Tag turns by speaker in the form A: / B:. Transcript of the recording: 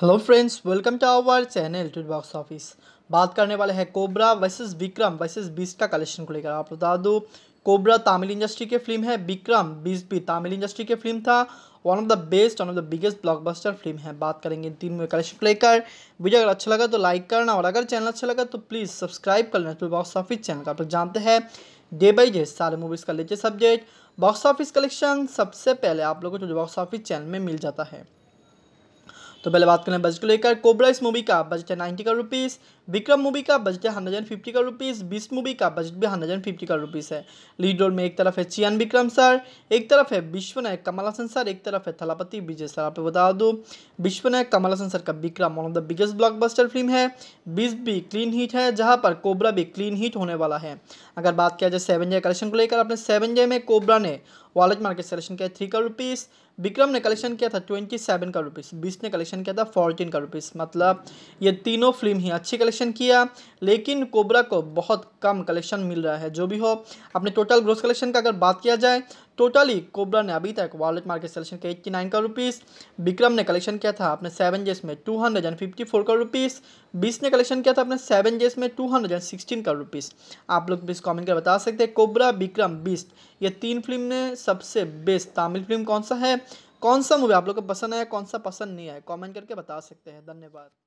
A: hello friends welcome to our channel toot box office बात करने वाले हैं कोबरा वर्सेस विक्रम वर्सेस बीस का कलेक्शन को लेकर आप बता दो कोबरा तमिल इंडस्ट्री के फिल्म है विक्रम बीस भी तमिल इंडस्ट्री के फिल्म था one of the best one of the biggest blockbuster film है बात करेंगे इन तीन कलेक्शन को लेकर वीडियो अगर अच्छा लगा तो लाइक करना और अगर चैनल अच्छा लगा तो प्लीज़ सब्सक्राइब कर लेना बॉक्स ऑफिस चैनल का आप लोग जानते हैं डे बाई डे सारे मूवीज़ का लेते सब्जेक्ट बॉक्स ऑफिस कलेक्शन सबसे पहले आप लोगों को बॉक्स ऑफिस चैनल में मिल जाता है तो पहले बात करें बजट को लेकर कोबरा इस मूवी का बजट है नाइन्टी का रुपीस विक्रम मूवी का बजट है हंड्रेड एंड फिफ्टी का रुपीस बीस मूवी का बजट भी हंड्रेड एंड फिफ्टी का रुपीस है लीड रोल में एक तरफ है चियान विक्रम सर एक तरफ है विश्वनायक कमल हसन सर एक तरफ है थलापति विजय सर आप बता दो विश्वनायक कमल हसन सर का Vikram one of the biggest buster film है बीस भी क्लीन हिट है जहाँ पर कोबरा भी क्लीन हिट होने वाला है अगर बात किया जाए सेवन जय कलेक्शन को लेकर अपने सेवन जय में कोबरा ने वॉलेट मार्केट सेलेक्शन किया थ्री का रुपीज़ विक्रम ने कलेक्शन किया था ट्वेंटी सेवन का रुपीज़ बीस ने कलेक्शन किया था फोर्टीन का रुपीज़ मतलब ये तीनों फिल्म ही अच्छी कलेक्शन किया लेकिन कोबरा को बहुत कम कलेक्शन मिल रहा है जो भी हो अपने टोटल ग्रोथ कलेक्शन का अगर बात किया जाए टोटली कोबरा ने अभी तक वॉलेट मार्केट सेलेक्शन किया eighty nine crore rupees Vikram ने कलेक्शन किया था अपने सेवन जेस में two hundred and fifty four crore rupees Beast ने कलेक्शन किया था अपने सेवन जेस में two hundred and sixteen crore rupees आप लोग प्लीज़ कॉमेंट कर बता सकते हैं कोबरा विक्रम बीस ये तीन फिल्म ने सबसे बेस्ट तमिल फिल्म कौन सा है कौन सा मूवी आप लोग को पसंद आया कौन सा पसंद नहीं आया कॉमेंट करके बता सकते हैं धन्यवाद